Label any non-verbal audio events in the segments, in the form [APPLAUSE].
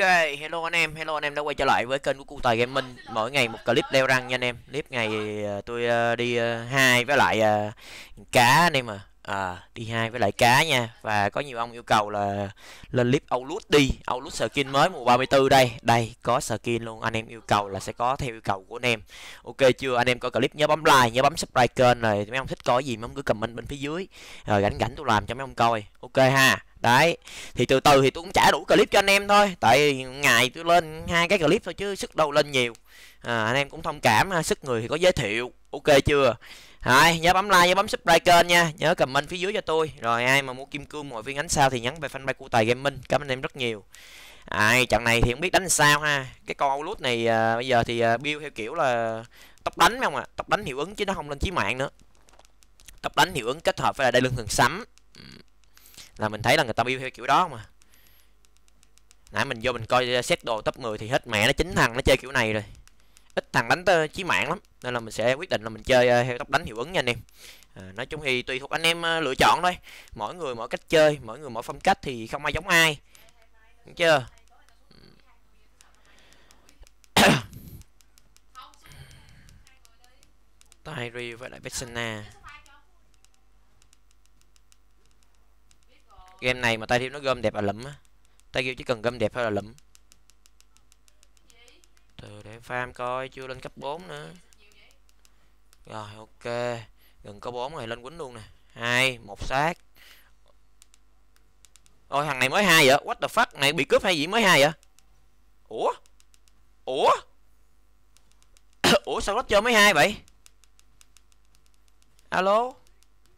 Ok, hello anh em, hello anh em đã quay trở lại với kênh của Cụ Tài Gaming Mỗi ngày một clip đeo răng nha anh em Clip ngày ờ, tôi ờ, đi ờ, hai với lại cá anh em à à, đi hai với lại cá nha và có nhiều ông yêu cầu là lên clip Outlook đi Outlook skin mới mùa 34 đây đây có skin luôn anh em yêu cầu là sẽ có theo yêu cầu của anh em ok chưa anh em coi clip nhớ bấm like nhớ bấm subscribe kênh rồi mấy ông thích coi gì mấy ông cứ comment bên phía dưới rồi gánh gánh tôi làm cho mấy ông coi ok ha đấy thì từ từ thì tôi cũng trả đủ clip cho anh em thôi tại ngày tôi lên hai cái clip thôi chứ sức đâu lên nhiều à, anh em cũng thông cảm sức người thì có giới thiệu ok chưa rồi, nhớ bấm like, nhớ bấm subscribe kênh nha. Nhớ comment phía dưới cho tôi. Rồi ai mà mua kim cương mọi viên ánh sao thì nhắn về fanpage của Tài Gaming. Cảm ơn em rất nhiều. À, trận này thì không biết đánh sao ha. Cái con Outlook này à, bây giờ thì à, build theo kiểu là tốc đánh không ạ? À? Tốc đánh hiệu ứng chứ nó không lên chí mạng nữa. Tốc đánh hiệu ứng kết hợp với là đai lưng thường sắm. Là mình thấy là người ta build theo kiểu đó mà. Nãy mình vô mình coi xét à, đồ top 10 thì hết mẹ nó chính thằng nó chơi kiểu này rồi ít thằng đánh chí mạng lắm nên là mình sẽ quyết định là mình chơi ờ, theo tóc đánh hiệu ứng nha anh em à, nói chung thì tùy thuộc anh em ờ, lựa chọn thôi mỗi người mỗi cách chơi mỗi người mỗi phong cách thì không ai giống ai đúng chưa [COUGHS] Tahiri với lại Betsana Game này mà tay thiếu nó gom đẹp là lẫm á Tay kêu chỉ cần gom đẹp thôi là lẫm farm coi chưa lên cấp 4 nữa rồi ok gần có 4 rồi lên quýnh luôn nè hai một xác ôi thằng này mới hai vậy what the fuck này bị cướp hay gì mới hai vậy ủa ủa [COUGHS] ủa sao nó chơi mới hai vậy alo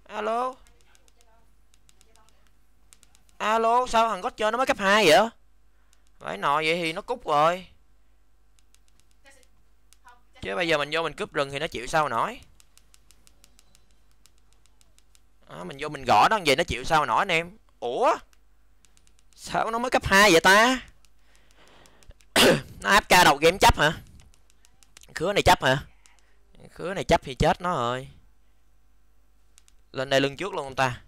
alo alo sao thằng có chơi nó mới cấp 2 vậy vậy nọ vậy thì nó cút rồi chứ bây giờ mình vô mình cướp rừng thì nó chịu sao mà nói à, mình vô mình gõ nó vậy nó chịu sao mà nói anh em ủa sao nó mới cấp 2 vậy ta [COUGHS] nó áp ca đầu game chấp hả khứa này chấp hả khứa này chấp thì chết nó rồi lên đây lưng trước luôn ông ta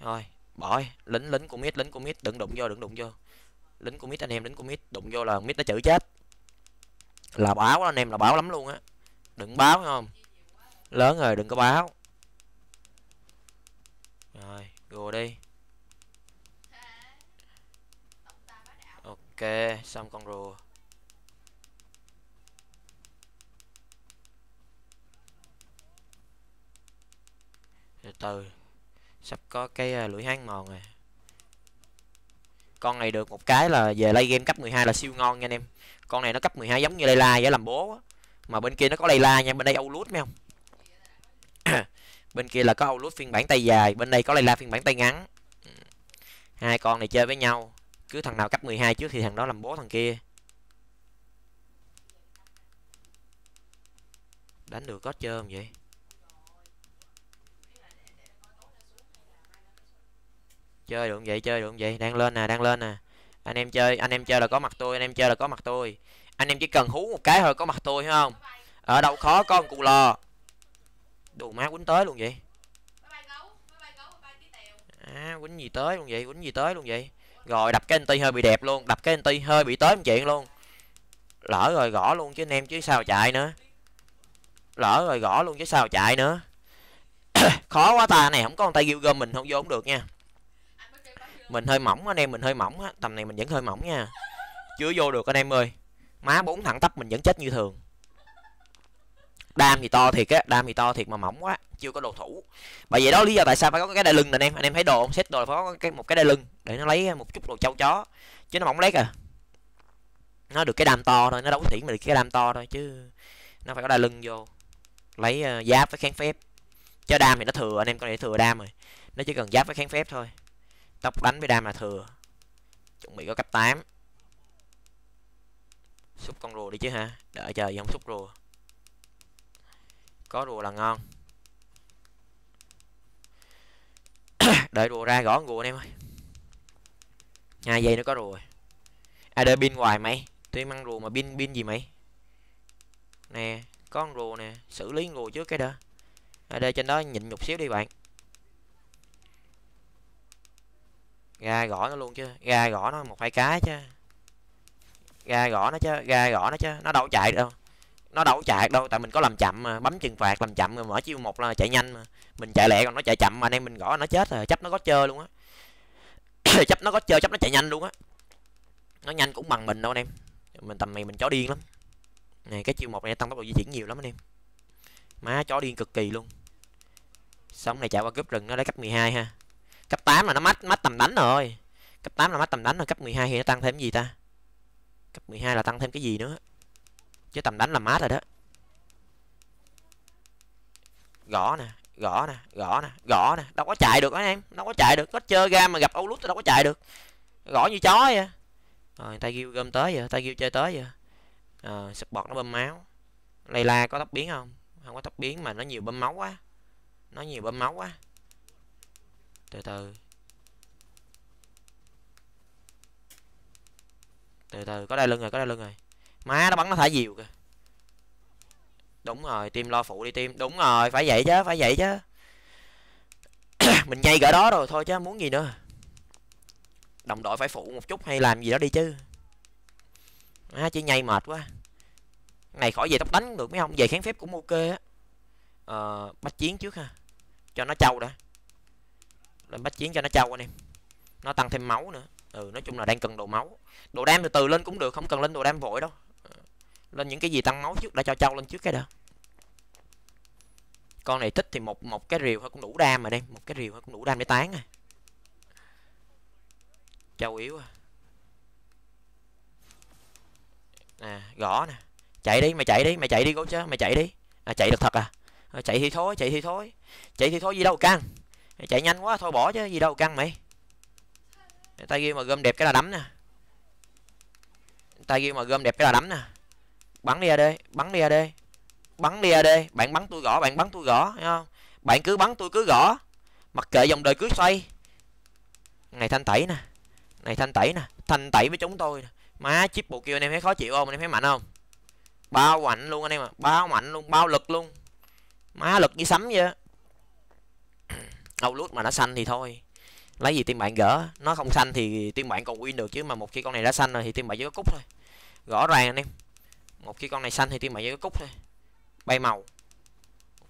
rồi bỏi lính lính cũng mít lính cũng mít đừng đụng vô đừng đụng vô lính cũng mít anh em lính cũng mít đụng vô là mít nó chữ chết là báo anh em là báo lắm luôn á đừng báo hay không lớn rồi đừng có báo rồi gùa đi ok xong con rùa từ từ sắp có cái à, lưỡi háng mòn rồi con này được một cái là về lay game cấp 12 là siêu ngon nha anh em con này nó cấp 12 giống như lay la vậy làm bố á. mà bên kia nó có lay la nha bên đây Oulut mấy không [COUGHS] bên kia là có Oulut phiên bản tay dài bên đây có lay la phiên bản tay ngắn ừ. hai con này chơi với nhau cứ thằng nào cấp 12 trước thì thằng đó làm bố thằng kia đánh được có chơi không vậy chơi được vậy chơi được vậy đang lên nè đang lên nè anh em chơi anh em chơi là có mặt tôi anh em chơi là có mặt tôi anh em chỉ cần hú một cái thôi có mặt tôi hiểu không ở đâu khó có con cù lò đồ má quýnh tới luôn vậy à quýnh gì tới luôn vậy quýnh gì tới luôn vậy rồi đập cái anh anti hơi bị đẹp luôn đập cái anh anti hơi bị tới một chuyện luôn lỡ rồi gõ luôn chứ anh em chứ sao chạy nữa lỡ rồi gõ luôn chứ sao chạy nữa [COUGHS] khó quá ta này không có con tay gom mình không vô cũng được nha mình hơi mỏng anh em mình hơi mỏng á tầm này mình vẫn hơi mỏng nha chưa vô được anh em ơi má bốn thẳng tắp mình vẫn chết như thường đam thì to thiệt á đam thì to thiệt mà mỏng quá chưa có đồ thủ bởi vậy đó lý do tại sao phải có cái đai lưng này anh em anh em thấy đồ ông xét đồ là phải có cái một cái đai lưng để nó lấy một chút đồ châu chó chứ nó mỏng lấy à nó được cái đam to thôi nó đấu tỉ mà được cái đam to thôi chứ nó phải có đai lưng vô lấy uh, giáp với kháng phép cho đam thì nó thừa anh em có thể thừa đam rồi nó chỉ cần giáp với kháng phép thôi tóc đánh với đam là thừa chuẩn bị có cấp 8 xúc con rùa đi chứ ha đợi chờ gì không xúc rùa có rùa là ngon [COUGHS] đợi rùa ra gõ rùa anh em ơi hai giây nữa có rùa à đợi pin hoài mày tuy mang rùa mà pin pin gì mày nè con rùa nè xử lý rùa trước cái đó ở đây trên đó nhịn nhục xíu đi bạn ra gõ nó luôn chứ ra gõ nó một hai cái chứ ra gõ nó chứ ra gõ nó chứ nó đâu chạy đâu nó đâu chạy đâu tại mình có làm chậm mà bấm trừng phạt làm chậm rồi mở chiêu một là chạy nhanh mà mình chạy lẹ còn nó chạy chậm mà anh em mình gõ nó chết rồi chấp nó có chơi luôn á [COUGHS] chấp nó có chơi chấp nó chạy nhanh luôn á nó nhanh cũng bằng mình đâu anh em mình tầm này mình chó điên lắm này cái chiêu một này tăng tốc độ di chuyển nhiều lắm anh em má chó điên cực kỳ luôn sống này chạy qua cướp rừng nó lấy cấp 12 ha cấp 8 là nó mát mát tầm đánh rồi cấp 8 là mát tầm đánh rồi cấp 12 thì nó tăng thêm gì ta cấp 12 là tăng thêm cái gì nữa chứ tầm đánh là mát rồi đó gõ nè gõ nè gõ nè gõ nè đâu có chạy được anh em đâu có chạy được có chơi game mà gặp Olut đâu có chạy được gõ như chó vậy rồi tay ta ghiêu gom tới vậy tay ghiêu chơi tới vậy ờ sập bọt nó bơm máu Layla có tóc biến không không có tóc biến mà nó nhiều bơm máu quá nó nhiều bơm máu quá từ từ từ từ có đai lưng rồi có đai lưng rồi má nó bắn nó thả diều kìa đúng rồi tim lo phụ đi tim đúng rồi phải vậy chứ phải vậy chứ [COUGHS] mình nhây cỡ đó rồi thôi chứ muốn gì nữa đồng đội phải phụ một chút hay làm gì đó đi chứ à, chứ nhây mệt quá này khỏi về tóc đánh được mấy không về kháng phép cũng ok á ờ, bách chiến trước ha cho nó trâu đã lên bách chiến cho nó trâu anh em nó tăng thêm máu nữa ừ nói chung là đang cần đồ máu đồ đam từ từ lên cũng được không cần lên đồ đam vội đâu ừ, lên những cái gì tăng máu trước đã cho trâu lên trước cái đó con này thích thì một một cái rìu thôi cũng đủ đam rồi đây một cái rìu thôi cũng đủ đam để tán rồi trâu yếu à nè à, gõ nè chạy đi mày chạy đi mày chạy đi gấu chứ mày chạy đi à, chạy được thật à, à chạy thì thôi chạy thì thôi chạy thì thôi gì đâu căng chạy nhanh quá thôi bỏ chứ gì đâu căng mày tay ghi mà gom đẹp cái là đấm nè tay ghi mà gom đẹp cái là đấm nè bắn đi ad bắn đi ad bắn đi ad bạn bắn tôi gõ bạn bắn tôi gõ thấy không bạn cứ bắn tôi cứ gõ mặc kệ dòng đời cứ xoay ngày thanh tẩy nè này thanh tẩy nè thanh tẩy với chúng tôi nè má chip bộ kêu anh em thấy khó chịu không anh em thấy mạnh không bao mạnh luôn anh em à. bao mạnh luôn bao lực luôn má lực như sấm vậy Outlook mà nó xanh thì thôi lấy gì tiên bạn gỡ nó không xanh thì tiên bạn còn win được chứ mà một khi con này đã xanh rồi thì tiên bạn chỉ có cúc thôi rõ ràng anh em một khi con này xanh thì tiên bạn chỉ có cúc thôi bay màu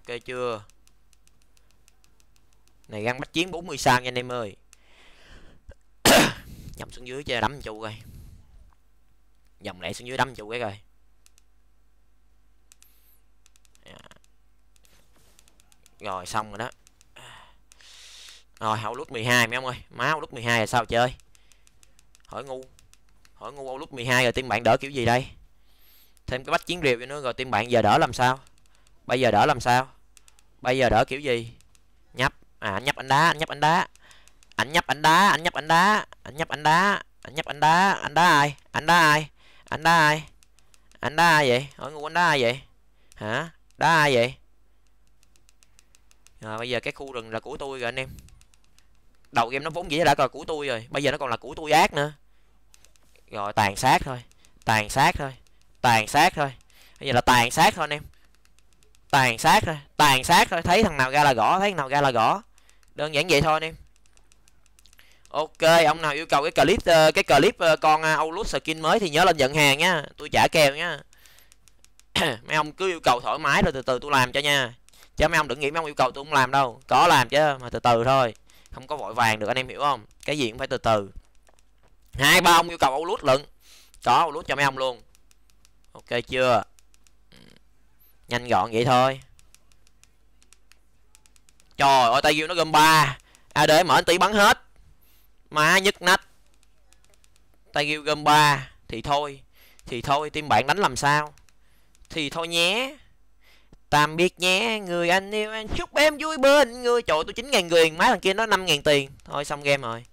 ok chưa này găng bách chiến 40 sao nha anh em ơi [COUGHS] nhầm xuống dưới cho đấm chu coi dòng lẻ xuống dưới đấm chu cái coi dạ. rồi xong rồi đó rồi hậu lúc 12 mấy ông ơi máu lúc 12 là sao chơi hỏi ngu hỏi ngu lúc 12 rồi tiên bạn đỡ kiểu gì đây thêm cái bách chiến rìu nó rồi tiên bạn giờ đỡ làm sao bây giờ đỡ làm sao bây giờ đỡ kiểu gì nhấp à nhấp anh đá anh nhấp anh đá anh nhấp anh đá anh nhấp anh đá anh nhấp anh đá anh nhấp anh đá anh đá ai anh đá ai anh đá ai anh đá ai vậy hỏi ngu anh đá ai vậy hả đá ai vậy rồi bây giờ cái khu rừng là của tôi rồi anh em đầu game nó vốn dĩ đã là của tôi rồi bây giờ nó còn là của tôi ác nữa rồi tàn sát thôi tàn sát thôi tàn sát thôi bây giờ là tàn sát thôi anh em tàn sát thôi tàn sát thôi thấy thằng nào ra là gõ thấy thằng nào ra là gõ đơn giản vậy thôi anh em ok ông nào yêu cầu cái clip ờ, cái clip ờ, con Outlook ờ, skin mới thì nhớ lên nhận hàng nhá tôi trả kèo nhá [CLEARS THROAT] mấy ông cứ yêu cầu thoải mái rồi từ từ tôi làm cho nha chứ mấy ông đừng nghĩ mấy ông yêu cầu tôi không làm đâu có làm chứ mà từ từ thôi không có vội vàng được anh em hiểu không cái gì cũng phải từ từ hai ba ông yêu cầu outlook lận có lút cho mấy ông luôn ok chưa ừ. nhanh gọn vậy thôi trời ơi tay yêu nó gom ba ad mở tí bắn hết má nhức nách tay yêu gom ba thì thôi thì thôi team bạn đánh làm sao thì thôi nhé Tạm biệt nhé, người anh yêu em chúc em vui bên người Trời tôi 9 ngàn người máy thằng kia nó 5 ngàn tiền Thôi xong game rồi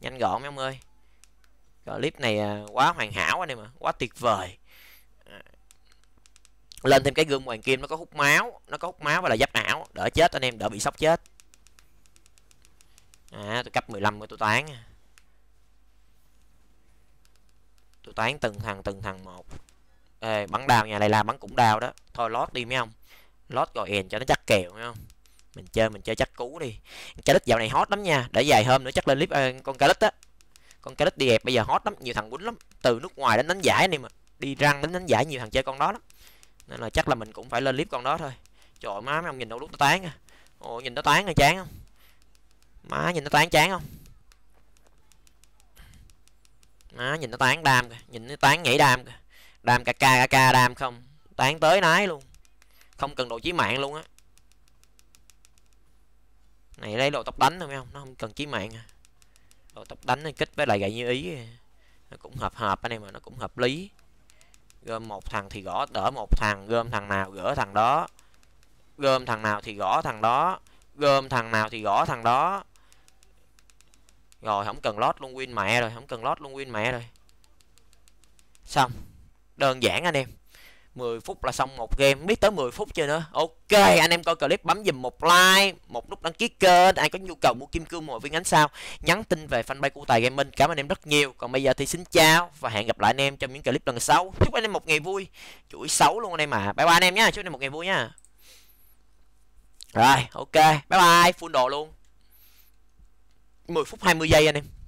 Nhanh gọn mấy ông ơi Clip này à, quá hoàn hảo anh em ạ, quá tuyệt vời à. Lên thêm cái gương hoàng kim nó có hút máu Nó có hút máu và là giáp não Đỡ chết anh em, đỡ bị sốc chết À, tôi cấp 15 của tôi toán Tôi toán từng thằng từng thằng một Ê, bắn đào nhà này là bắn cũng đào đó Thôi lót đi mấy ông lót gọi ền cho nó chắc kèo nghe không mình chơi mình chơi chắc cú đi cá lít dạo này hot lắm nha để dài hôm nữa chắc lên clip à, con cá lít á con cá lít đi đẹp bây giờ hot lắm nhiều thằng quýnh lắm từ nước ngoài đến đánh giải này mà đi răng đến đánh giải nhiều thằng chơi con đó lắm nên là chắc là mình cũng phải lên clip con đó thôi trời má mấy ông nhìn đâu lúc nó tán à ồ nhìn nó tán này chán không má nhìn nó tán chán không má nhìn nó tán đam kìa nhìn nó tán nhảy đam kìa đam ca ca ca đam không tán tới nái luôn không cần độ chí mạng luôn á này đây đồ tốc đánh thôi không nó không cần chí mạng đồ à. độ đánh này kích với lại gậy như ý à. nó cũng hợp hợp anh em mà nó cũng hợp lý gom một thằng thì gõ đỡ một thằng gom thằng nào gỡ thằng đó gom thằng nào thì gõ thằng đó gom thằng nào thì gõ thằng đó rồi không cần lót luôn win mẹ rồi không cần lót luôn win mẹ rồi xong đơn giản anh em 10 phút là xong một game biết tới 10 phút chưa nữa ok anh em coi clip bấm dùm một like một nút đăng ký kênh ai có nhu cầu mua kim cương mồi viên ánh sao nhắn tin về fanpage của tài gaming cảm ơn anh em rất nhiều còn bây giờ thì xin chào và hẹn gặp lại anh em trong những clip lần sau chúc anh em một ngày vui chuỗi xấu luôn anh em mà bye bye anh em nhé chúc anh em một ngày vui nha rồi ok bye bye full đồ luôn 10 phút 20 giây anh em